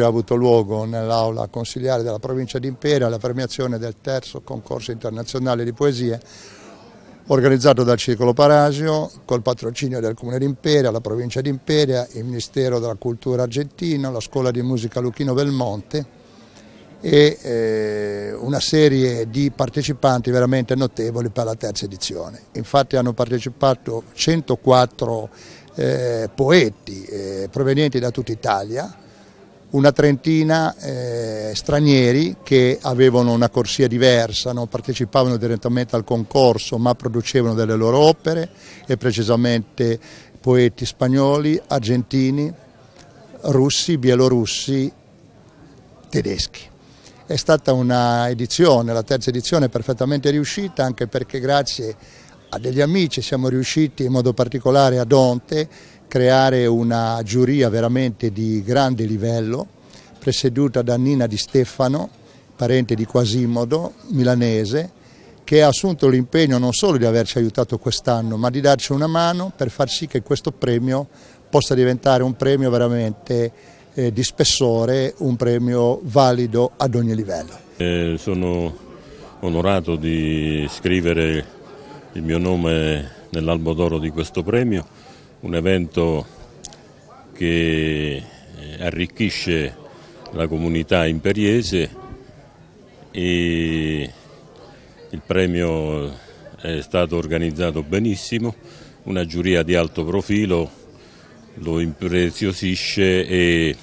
Ha avuto luogo nell'aula consiliare della provincia di Impera la premiazione del terzo concorso internazionale di poesie organizzato dal Circolo Parasio col patrocinio del Comune di Imperia, la provincia di Imperia, il Ministero della Cultura argentino, la Scuola di Musica Luchino Belmonte e eh, una serie di partecipanti veramente notevoli per la terza edizione. Infatti hanno partecipato 104 eh, poeti eh, provenienti da tutta Italia, una trentina eh, stranieri che avevano una corsia diversa, non partecipavano direttamente al concorso ma producevano delle loro opere e precisamente poeti spagnoli, argentini, russi, bielorussi, tedeschi. È stata una edizione, la terza edizione, perfettamente riuscita anche perché grazie a degli amici siamo riusciti in modo particolare a Donte creare una giuria veramente di grande livello, presieduta da Nina Di Stefano, parente di Quasimodo, milanese, che ha assunto l'impegno non solo di averci aiutato quest'anno, ma di darci una mano per far sì che questo premio possa diventare un premio veramente eh, di spessore, un premio valido ad ogni livello. Eh, sono onorato di scrivere il mio nome nell'albo d'oro di questo premio un evento che eh, arricchisce la comunità imperiese e il premio è stato organizzato benissimo, una giuria di alto profilo lo impreziosisce e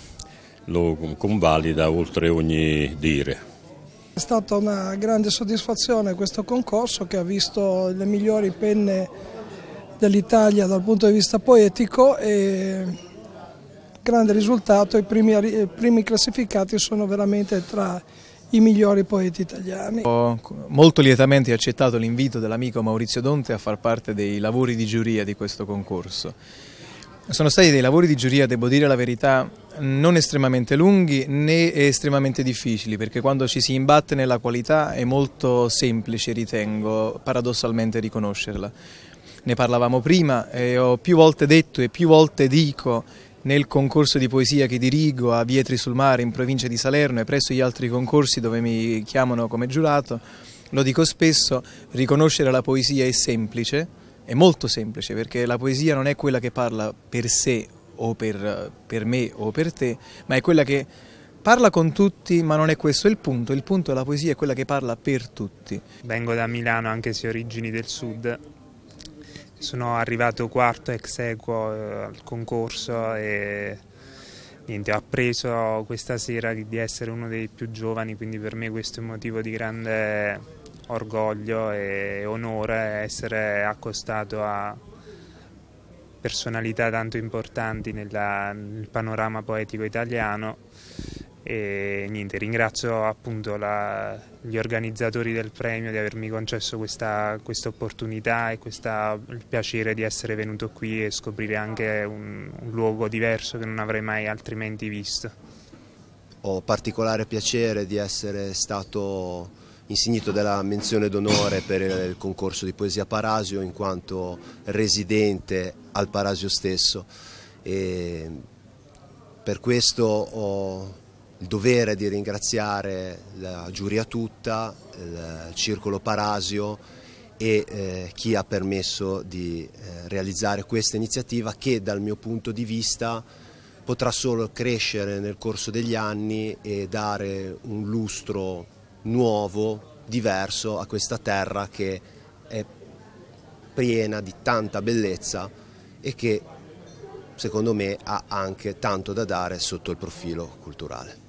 lo convalida oltre ogni dire. È stata una grande soddisfazione questo concorso che ha visto le migliori penne dell'Italia dal punto di vista poetico e grande risultato, i primi, i primi classificati sono veramente tra i migliori poeti italiani. Ho molto lietamente accettato l'invito dell'amico Maurizio Donte a far parte dei lavori di giuria di questo concorso. Sono stati dei lavori di giuria, devo dire la verità, non estremamente lunghi né estremamente difficili, perché quando ci si imbatte nella qualità è molto semplice, ritengo, paradossalmente riconoscerla ne parlavamo prima e ho più volte detto e più volte dico nel concorso di poesia che dirigo a Vietri sul Mare in provincia di Salerno e presso gli altri concorsi dove mi chiamano come giurato, lo dico spesso, riconoscere la poesia è semplice, è molto semplice perché la poesia non è quella che parla per sé o per, per me o per te, ma è quella che parla con tutti, ma non è questo il punto, il punto della poesia è quella che parla per tutti. Vengo da Milano anche se origini del sud, sono arrivato quarto ex equo eh, al concorso e niente, ho appreso questa sera di essere uno dei più giovani, quindi per me questo è un motivo di grande orgoglio e onore essere accostato a personalità tanto importanti nella, nel panorama poetico italiano e niente, ringrazio appunto la, gli organizzatori del premio di avermi concesso questa, opportunità e questa, il piacere di essere venuto qui e scoprire anche un, un luogo diverso che non avrei mai altrimenti visto. Ho particolare piacere di essere stato insignito della menzione d'onore per il concorso di poesia Parasio in quanto residente al Parasio stesso e per questo ho il dovere di ringraziare la giuria tutta, il circolo Parasio e eh, chi ha permesso di eh, realizzare questa iniziativa che dal mio punto di vista potrà solo crescere nel corso degli anni e dare un lustro nuovo, diverso a questa terra che è piena di tanta bellezza e che secondo me ha anche tanto da dare sotto il profilo culturale.